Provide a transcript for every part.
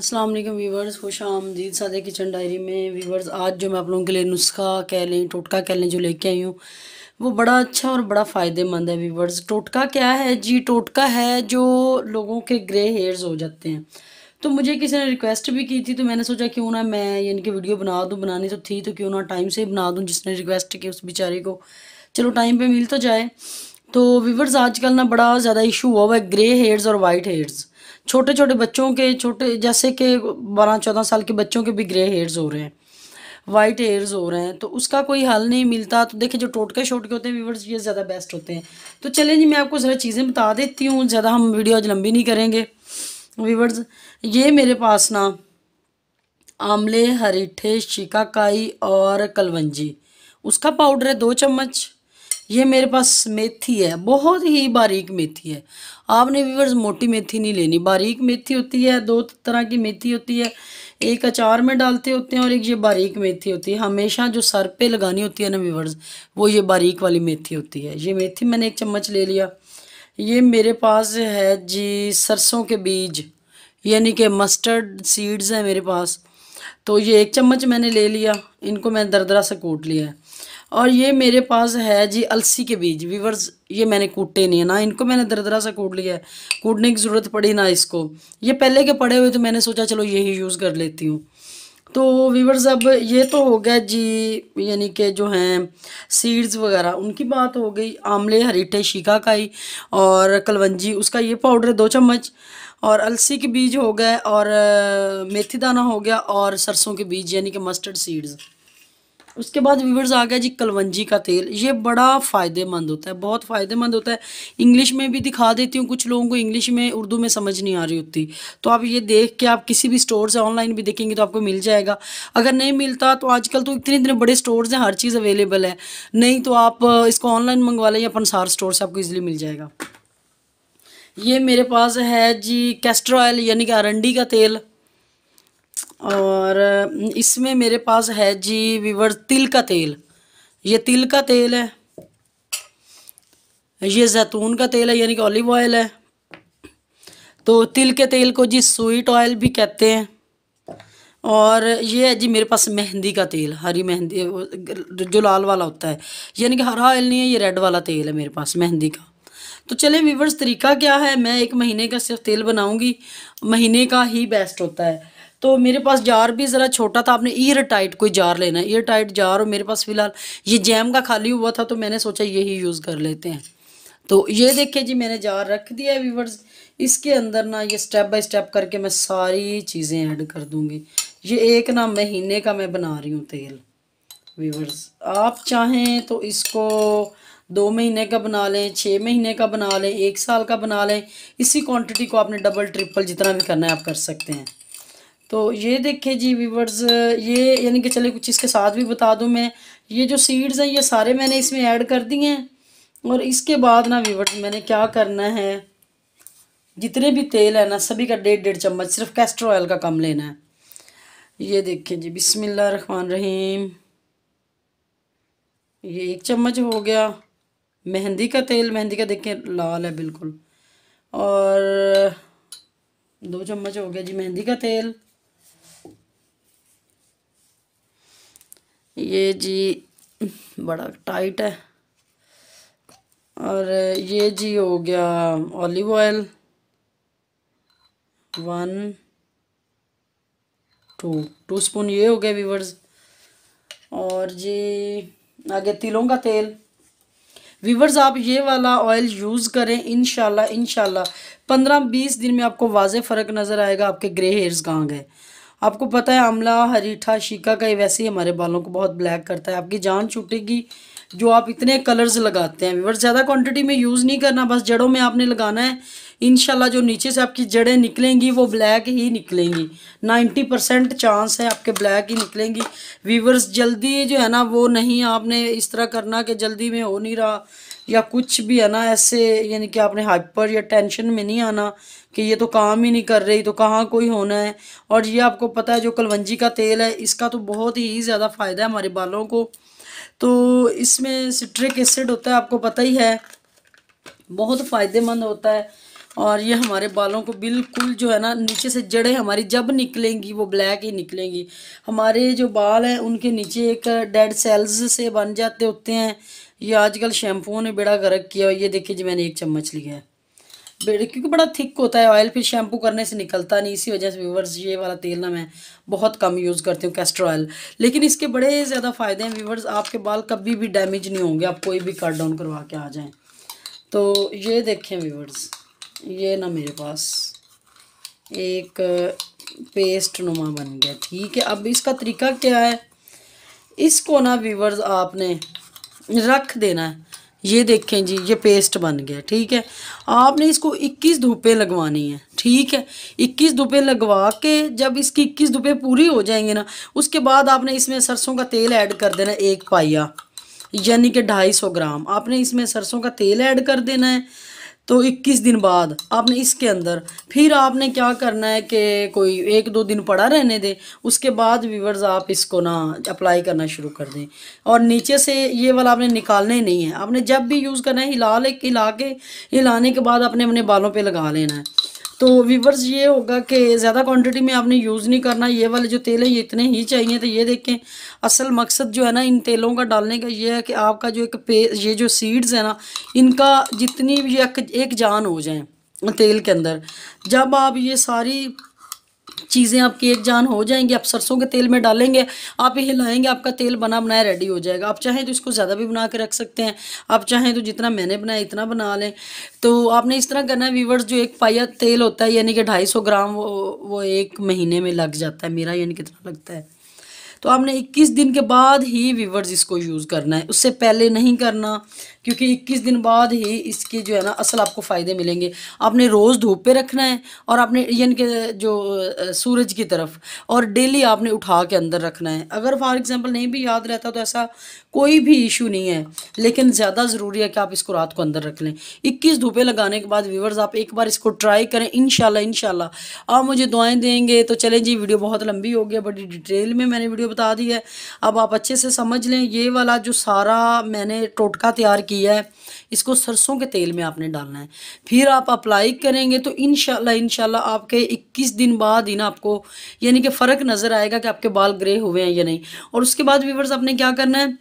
Aslam viewers खुश आमदीद सादे किचन डायरी में वीवर्स आज जो मैं आप लोगों के लिए नुस्खा कह लें टोटका कह लें जो लेके आई हूँ वो बड़ा अच्छा और बड़ा फ़ायदेमंद है वीवर्स टोटका क्या है जी टोटका है जो लोगों के ग्रे हेयर्स हो जाते हैं तो मुझे किसी ने रिक्वेस्ट भी की थी तो मैंने सोचा क्यों ना मैं यानी कि वीडियो बना दूँ बनानी तो थी तो क्यों ना टाइम से बना दूँ जिसने रिक्वेस्ट की उस बेचारे को चलो टाइम पर मिल तो जाए तो वीवर्स आज ना बड़ा ज़्यादा इशू हुआ हुआ है ग्रे हेयर्स और वाइट हेयर्स छोटे छोटे बच्चों के छोटे जैसे कि बारह चौदह साल के बच्चों के भी ग्रे हेयर्स हो रहे हैं वाइट हेयर्स हो रहे हैं तो उसका कोई हल नहीं मिलता तो देखिए जो टोटके शोटके होते हैं व्यूवर्स ये ज़्यादा बेस्ट होते हैं तो चलिए जी मैं आपको ज़रा चीज़ें बता देती हूँ ज़्यादा हम वीडियो आज लंबी नहीं करेंगे व्यूवर्स ये मेरे पास ना आमले हरीठे शिकाकाई और कलवंजी उसका पाउडर है दो चम्मच ये मेरे पास मेथी है बहुत ही बारीक मेथी है आपने व्यूवर्स मोटी मेथी नहीं लेनी बारीक मेथी होती है दो तरह की मेथी होती है एक अचार में डालते होते हैं और एक ये बारीक मेथी होती है हमेशा जो सर पे लगानी होती है ना व्यूवर्स वो ये बारीक वाली मेथी होती है ये मेथी मैंने एक चम्मच ले लिया ये मेरे पास है जी सरसों के बीज यानी कि मस्टर्ड सीड्स हैं मेरे पास तो ये एक चम्मच मैंने ले लिया इनको मैं दरदरा से कूट लिया है और ये मेरे पास है जी अलसी के बीज वीवर्स ये मैंने कूटे नहीं है ना इनको मैंने दरदरा सा कूट लिया है कूटने की ज़रूरत पड़ी ना इसको ये पहले के पड़े हुए तो मैंने सोचा चलो यही यूज़ कर लेती हूँ तो वीवर्स अब ये तो हो गया जी यानी कि जो हैं सीड्स वगैरह उनकी बात हो गई आमले हरीठे शिकाकाई और कलवंजी उसका ये पाउडर दो चम्मच और अलसी के बीज हो गए और मेथी दाना हो गया और सरसों के बीज यानी कि मस्टर्ड सीड्स उसके बाद व्यूवर्स आ गया जी कलवंजी का तेल ये बड़ा फ़ायदेमंद होता है बहुत फ़ायदेमंद होता है इंग्लिश में भी दिखा देती हूँ कुछ लोगों को इंग्लिश में उर्दू में समझ नहीं आ रही होती तो आप ये देख के आप किसी भी स्टोर से ऑनलाइन भी देखेंगे तो आपको मिल जाएगा अगर नहीं मिलता तो आजकल तो इतने इतने बड़े स्टोर हैं हर चीज़ अवेलेबल है नहीं तो आप इसको ऑनलाइन मंगवा लें या सार स्टोर से आपको ईजिली मिल जाएगा ये मेरे पास है जी कैस्ट्रॉयल यानी कि अरंडी का तेल और इसमें मेरे पास है जी विवर तिल का तेल ये तिल का तेल है ये जैतून का तेल है यानी कि ऑलिव ऑयल है तो तिल के तेल को जी स्वीट ऑयल भी कहते हैं और ये है जी मेरे पास मेहंदी का तेल हरी मेहंदी जो लाल वाला होता है यानी कि हरा ऑयल नहीं है ये रेड वाला तेल है मेरे पास मेहंदी का तो चले विवर्स तरीका क्या है मैं एक महीने का सिर्फ तेल बनाऊंगी महीने का ही बेस्ट होता है तो मेरे पास जार भी ज़रा छोटा था आपने ईयर टाइट कोई जार लेना है ईयर टाइट जार और मेरे पास फ़िलहाल ये जैम का खाली हुआ था तो मैंने सोचा यही यूज़ कर लेते हैं तो ये देखिए जी मैंने जार रख दिया है वीवर्स इसके अंदर ना ये स्टेप बाय स्टेप करके मैं सारी चीज़ें ऐड कर दूँगी ये एक ना महीने का मैं बना रही हूँ तेल वीवर्स आप चाहें तो इसको दो महीने का बना लें छः महीने का बना लें एक साल का बना लें इसी क्वांटिटी को आपने डबल ट्रिपल जितना भी करना है आप कर सकते हैं तो ये देखिए जी वीवर्स ये यानी कि चले कुछ इसके साथ भी बता दूं मैं ये जो सीड्स हैं ये सारे मैंने इसमें ऐड कर दिए हैं और इसके बाद ना वीवर्स मैंने क्या करना है जितने भी तेल है ना सभी का डेढ़ डेढ़ चम्मच सिर्फ कैस्टर ऑयल का कम लेना है ये देखें जी बिसमिल्ल रन रहीम ये एक चम्मच हो गया मेहंदी का तेल मेहंदी का देखें लाल है बिल्कुल और दो चम्मच हो गया जी मेहंदी का तेल ये जी बड़ा टाइट है और ये जी हो गया olive oil one two two spoon ये हो गया वीवर्स और जी आगे तिलों का तेल वीवर्स आप ये वाला ऑयल यूज़ करें इन शाला इन शाला पंद्रह बीस दिन में आपको वाजे फ़र्क नज़र आएगा आपके ग्रे हेयर्स कहाँ गए आपको पता है आमला हरीठा शीका का ये वैसे ही हमारे बालों को बहुत ब्लैक करता है आपकी जान छूटेगी जो आप इतने कलर्स लगाते हैं वीवर ज़्यादा क्वांटिटी में यूज़ नहीं करना बस जड़ों में आपने लगाना है इन जो नीचे से आपकी जड़ें निकलेंगी वो ब्लैक ही निकलेंगी 90 परसेंट चांस है आपके ब्लैक ही निकलेंगी वीवर्स जल्दी जो है ना वो नहीं आपने इस तरह करना कि जल्दी में हो नहीं रहा या कुछ भी है ना ऐसे यानी कि आपने हाइपर या टेंशन में नहीं आना कि ये तो काम ही नहीं कर रही तो कहाँ कोई होना है और ये आपको पता है जो कलवंजी का तेल है इसका तो बहुत ही ज़्यादा फ़ायदा है हमारे बालों को तो इसमें सिट्रिक एसिड होता है आपको पता ही है बहुत फ़ायदेमंद होता है और ये हमारे बालों को बिल्कुल जो है ना नीचे से जड़ें हमारी जब निकलेंगी वो ब्लैक ही निकलेंगी हमारे जो बाल हैं उनके नीचे एक डेड सेल्स से बन जाते होते हैं ये आजकल शैम्पूओं ने बेड़ा गर्क किया ये देखिए जी मैंने एक चम्मच लिया है क्योंकि बड़ा थिक होता है ऑयल फिर शैम्पू करने से निकलता नहीं इसी वजह से व्यूवर्स ये वाला तेल ना मैं बहुत कम यूज़ करती हूँ कैस्टर ऑयल लेकिन इसके बड़े ज़्यादा फ़ायदे हैं व्यूवर्स आपके बाल कभी भी डैमेज नहीं होंगे आप कोई भी कट डाउन करवा के आ जाएँ तो ये देखें व्यूवर्स ये ना मेरे पास एक पेस्ट नुमा बन गया ठीक है अब इसका तरीका क्या है इसको ना व्यूवर्स आपने रख देना है ये देखें जी ये पेस्ट बन गया ठीक है आपने इसको 21 धुपे लगवानी है ठीक है 21 धुपे लगवा के जब इसकी 21 धुपे पूरी हो जाएंगे ना उसके बाद आपने इसमें सरसों का तेल ऐड कर देना एक पाया यानी कि ढाई सौ ग्राम आपने इसमें सरसों का तेल ऐड कर देना है तो 21 दिन बाद आपने इसके अंदर फिर आपने क्या करना है कि कोई एक दो दिन पड़ा रहने दें उसके बाद व्यूवर्स आप इसको ना अप्लाई करना शुरू कर दें और नीचे से ये वाला आपने निकालना ही नहीं है आपने जब भी यूज़ करना है हिला ले हिला के हिलाने के बाद आपने अपने बालों पर लगा लेना है तो वीवर्स ये होगा कि ज़्यादा क्वांटिटी में आपने यूज़ नहीं करना ये वाले जो तेल है ये इतने ही चाहिए तो ये देखें असल मकसद जो है ना इन तेलों का डालने का ये है कि आपका जो एक पे ये जो सीड्स है ना इनका जितनी भी एक, एक जान हो जाए तेल के अंदर जब आप ये सारी चीज़ें आपकी एक जान हो जाएंगी आप सरसों के तेल में डालेंगे आप ये हिलाएंगे आपका तेल बना बनाया रेडी हो जाएगा आप चाहें तो इसको ज़्यादा भी बना के रख सकते हैं आप चाहें तो जितना मैंने बनाया इतना बना लें तो आपने इस तरह करना है वीवर्स जो एक पाया तेल होता है यानी कि ढाई सौ ग्राम वो वो एक महीने में लग जाता है मेरा यानी कितना लगता है तो आपने 21 दिन के बाद ही वीवर्स इसको यूज़ करना है उससे पहले नहीं करना क्योंकि 21 दिन बाद ही इसके जो है ना असल आपको फ़ायदे मिलेंगे आपने रोज़ धूप पे रखना है और आपने यानी कि जो सूरज की तरफ और डेली आपने उठा के अंदर रखना है अगर फॉर एग्ज़ाम्पल नहीं भी याद रहता तो ऐसा कोई भी इशू नहीं है लेकिन ज़्यादा ज़रूरी है कि आप इसको रात को अंदर रख लें इक्कीस धूपे लगाने के बाद व्यूवर्स आप एक बार इसको ट्राई करें इन शाला आप मुझे दुआएँ देंगे तो चलें जी वीडियो बहुत लंबी हो गया बड़ी डिटेल में मैंने वीडियो बता दी है अब आप अच्छे से समझ लें ये वाला जो सारा मैंने टोटका तैयार किया है इसको सरसों के तेल में आपने डालना है फिर आप अप्लाई करेंगे तो इन शाला आपके इक्कीस दिन बाद ही ना आपको यानी कि फ़र्क नज़र आएगा कि आपके बाल ग्रे हुए हैं या नहीं और उसके बाद व्यूवर्स आपने क्या करना है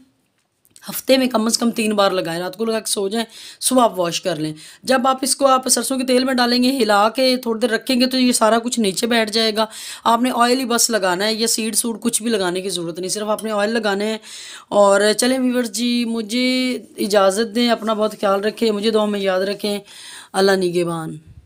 हफ्ते में कम से कम तीन बार लगाएं रात को लगा के सो जाएं सुबह आप वॉश कर लें जब आप इसको आप सरसों के तेल में डालेंगे हिला के थोड़ी देर रखेंगे तो ये सारा कुछ नीचे बैठ जाएगा आपने ऑयल ही बस लगाना है या सीड सूड कुछ भी लगाने की ज़रूरत नहीं सिर्फ आपने ऑयल लगाना है और चलें वीवर जी मुझे इजाज़त दें अपना बहुत ख्याल रखें मुझे दो में याद रखें अल्लाह निगेबान